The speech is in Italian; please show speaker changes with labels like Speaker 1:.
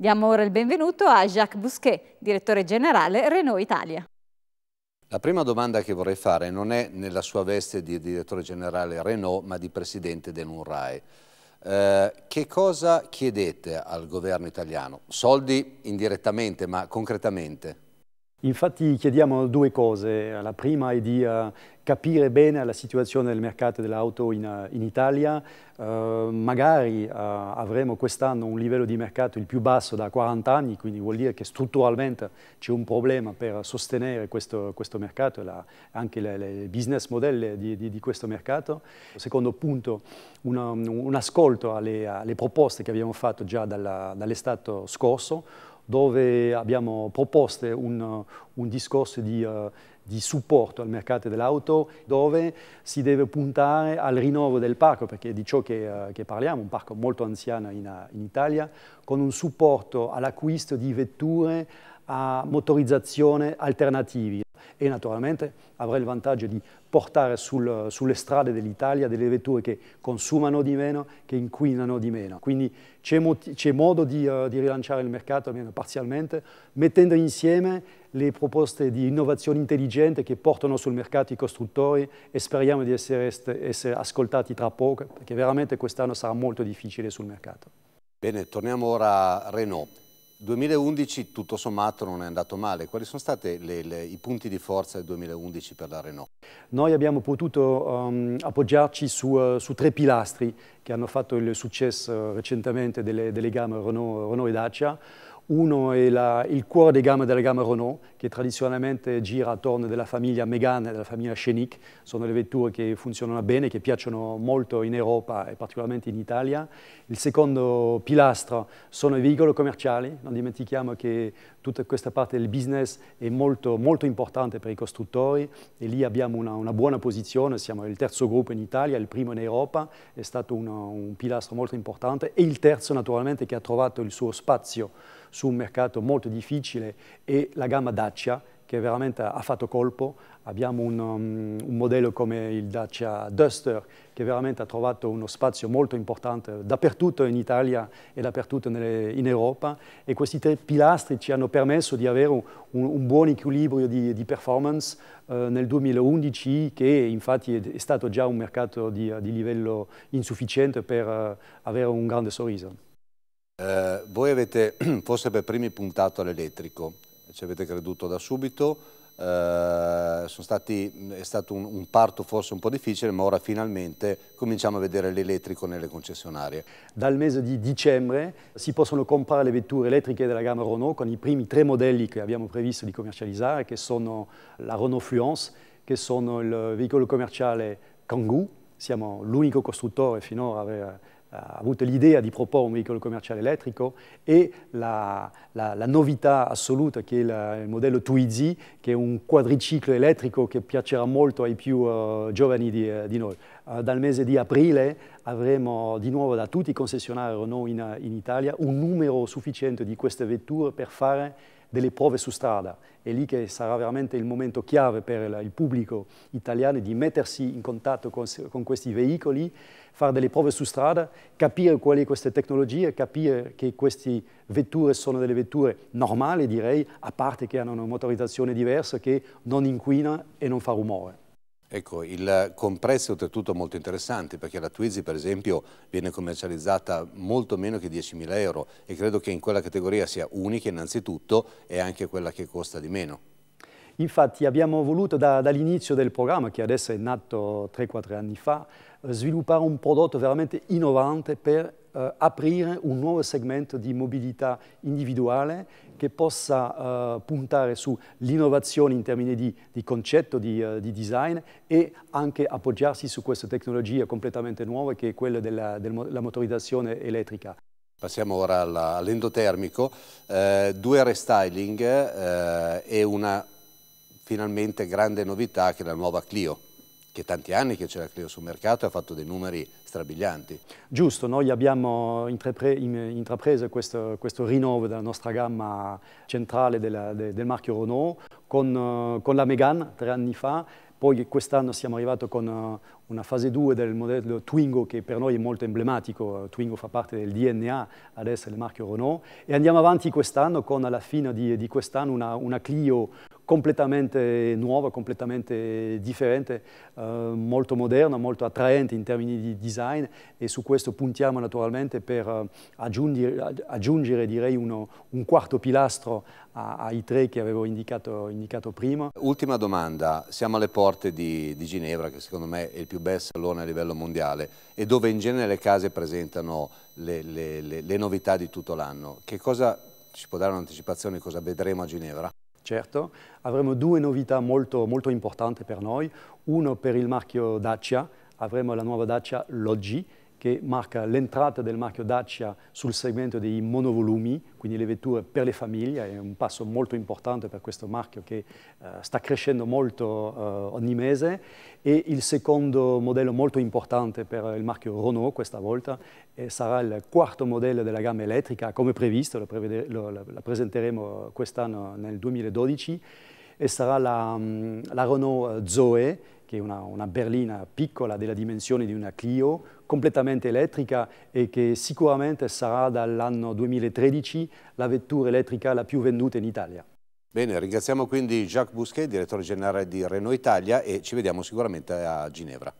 Speaker 1: Diamo ora il benvenuto a Jacques Bousquet, direttore generale Renault Italia.
Speaker 2: La prima domanda che vorrei fare non è nella sua veste di direttore generale Renault, ma di presidente dell'UNRAE. Eh, che cosa chiedete al governo italiano? Soldi indirettamente, ma
Speaker 1: concretamente? Infatti chiediamo due cose. La prima è di eh, capire bene la situazione del mercato dell'auto in, eh, in, Italia. Uh, magari uh, avremo quest'anno un livello di mercato il più basso da 40 anni, quindi vuol dire che strutturalmente c'è un problema per sostenere questo, questo mercato e anche il business model di, di, di, questo mercato. Secondo punto, una, um, un ascolto alle, alle, proposte che abbiamo fatto già dall'estate dall scorso dove abbiamo proposto un, un discorso di, uh, di, supporto al mercato dell'auto, dove si deve puntare al rinnovo del parco, perché è di ciò che, uh, che parliamo, un parco molto anziano in, in Italia, con un supporto all'acquisto di vetture a motorizzazione alternativi e naturalmente avrai il vantaggio di portare sul, sulle strade dell'Italia delle vetture che consumano di meno, che inquinano di meno. Quindi c'è modo di, uh, di, rilanciare il mercato, almeno parzialmente, mettendo insieme le proposte di innovazione intelligente che portano sul mercato i costruttori e speriamo di essere, essere ascoltati tra poco, perché veramente quest'anno sarà molto difficile sul mercato.
Speaker 2: Bene, torniamo ora a Renault. 2011 tutto sommato non è andato male, quali sono stati i punti di forza del 2011 per la Renault?
Speaker 1: Noi abbiamo potuto um, appoggiarci su, uh, su, tre pilastri che hanno fatto il successo eh, recentemente delle, delle gamme Renault, Renault e Dacia. Uno è la, il cuore di gamma della gamma Renault, che tradizionalmente gira attorno alla famiglia Megane e alla famiglia Scenic. Sono le vetture che funzionano bene, che piacciono molto in Europa e particolarmente in Italia. Il secondo pilastro sono i veicoli commerciali. Non dimentichiamo che tutta questa parte del business è molto, molto importante per i costruttori e lì abbiamo una, una, buona posizione. Siamo il terzo gruppo in Italia, il primo in Europa. È stato uno, un pilastro molto importante. E il terzo, naturalmente, che ha trovato il suo spazio su un mercato molto difficile e la gamma Dacia che veramente ha fatto colpo. Abbiamo un, um, un, modello come il Dacia Duster che veramente ha trovato uno spazio molto importante dappertutto in Italia e dappertutto nelle, in Europa e questi tre pilastri ci hanno permesso di avere un, un buon equilibrio di, di performance eh, nel 2011 che infatti è, stato già un mercato di, di livello insufficiente per eh, avere un grande sorriso.
Speaker 2: Eh, voi avete forse per primi puntato all'elettrico, ci avete creduto da subito, eh, stati, è stato un, un, parto
Speaker 1: forse un po' difficile, ma ora finalmente cominciamo a vedere l'elettrico nelle concessionarie. Dal mese di dicembre si possono comprare le vetture elettriche della gamma Renault con i primi tre modelli che abbiamo previsto di commercializzare, che sono la Renault Fluence, che sono il veicolo commerciale Kangoo, siamo l'unico costruttore finora a aver ha avuto l'idea di proporre un veicolo commerciale elettrico e la, la, la novità assoluta che è la, il modello Twizy, che è un quadriciclo elettrico che piacerà molto ai più uh, giovani di, eh, di noi. Uh, dal mese di aprile avremo di nuovo da tutti i concessionari Renault in, in Italia un numero sufficiente di queste vetture per fare delle prove su strada. È lì che sarà veramente il momento chiave per il pubblico italiano di mettersi in contatto con, con questi veicoli, fare delle prove su strada, capire quali sono queste tecnologie, capire che queste vetture sono delle vetture normali, direi, a parte che hanno una motorizzazione diversa che non inquina e non fa rumore.
Speaker 2: Ecco, il, con prezzi oltretutto molto interessanti, perché la Twizy per esempio viene commercializzata molto meno che 10.000 euro e credo che in quella categoria sia unica innanzitutto e anche quella che costa di meno.
Speaker 1: Infatti abbiamo voluto da, dall'inizio del programma, che adesso è nato 3-4 anni fa, sviluppare un prodotto veramente innovante per eh, aprire un nuovo segmento di mobilità individuale che possa eh, puntare sull'innovazione in termini di, di concetto, di, eh, di, design e anche appoggiarsi su questa tecnologia completamente nuova che è quella della, della motorizzazione elettrica.
Speaker 2: Passiamo ora all'endotermico, eh, due restyling eh, e una finalmente grande novità che è la nuova Clio che tanti anni che c'è la Clio sul mercato e ha fatto dei numeri strabilianti.
Speaker 1: Giusto, noi abbiamo intrapreso questo, questo rinnovo della nostra gamma centrale della, de, del marchio Renault con, con la Megane tre anni fa, poi quest'anno siamo arrivati con uh, una fase 2 del modello Twingo che per noi è molto emblematico, Twingo fa parte del DNA adesso del marchio Renault e andiamo avanti quest'anno con alla fine di, di quest'anno una, una, Clio completamente nuova, completamente differente, eh, molto moderna, molto attraente in termini di design e su questo puntiamo naturalmente per eh, aggiungere, aggiungere direi uno, un quarto pilastro a, ai tre che avevo indicato, indicato, prima.
Speaker 2: Ultima domanda, siamo alle porte di, di Ginevra che secondo me è il più bel salone a livello mondiale e dove in genere le case presentano le, le, le, le novità di tutto l'anno. Che cosa ci può dare un'anticipazione di cosa vedremo a Ginevra?
Speaker 1: certo, avremo due novità molto, molto importanti per noi. Uno per il marchio Dacia, avremo la nuova Dacia Loggi, che marca l'entrata del marchio Dacia sul segmento dei monovolumi, quindi le vetture per le famiglie, è un passo molto importante per questo marchio che uh, sta crescendo molto uh, ogni mese e il secondo modello molto importante per il marchio Renault questa volta eh, sarà il quarto modello della gamma elettrica come previsto, lo, lo, lo, lo presenteremo quest'anno nel 2012 e sarà la, mm, la Renault Zoe che è una, una berlina piccola della dimensione di una Clio, completamente elettrica e che sicuramente sarà dall'anno 2013 la vettura elettrica la più venduta in Italia.
Speaker 2: Bene, ringraziamo quindi Jacques Bousquet, direttore generale di Renault Italia e ci vediamo sicuramente a Ginevra.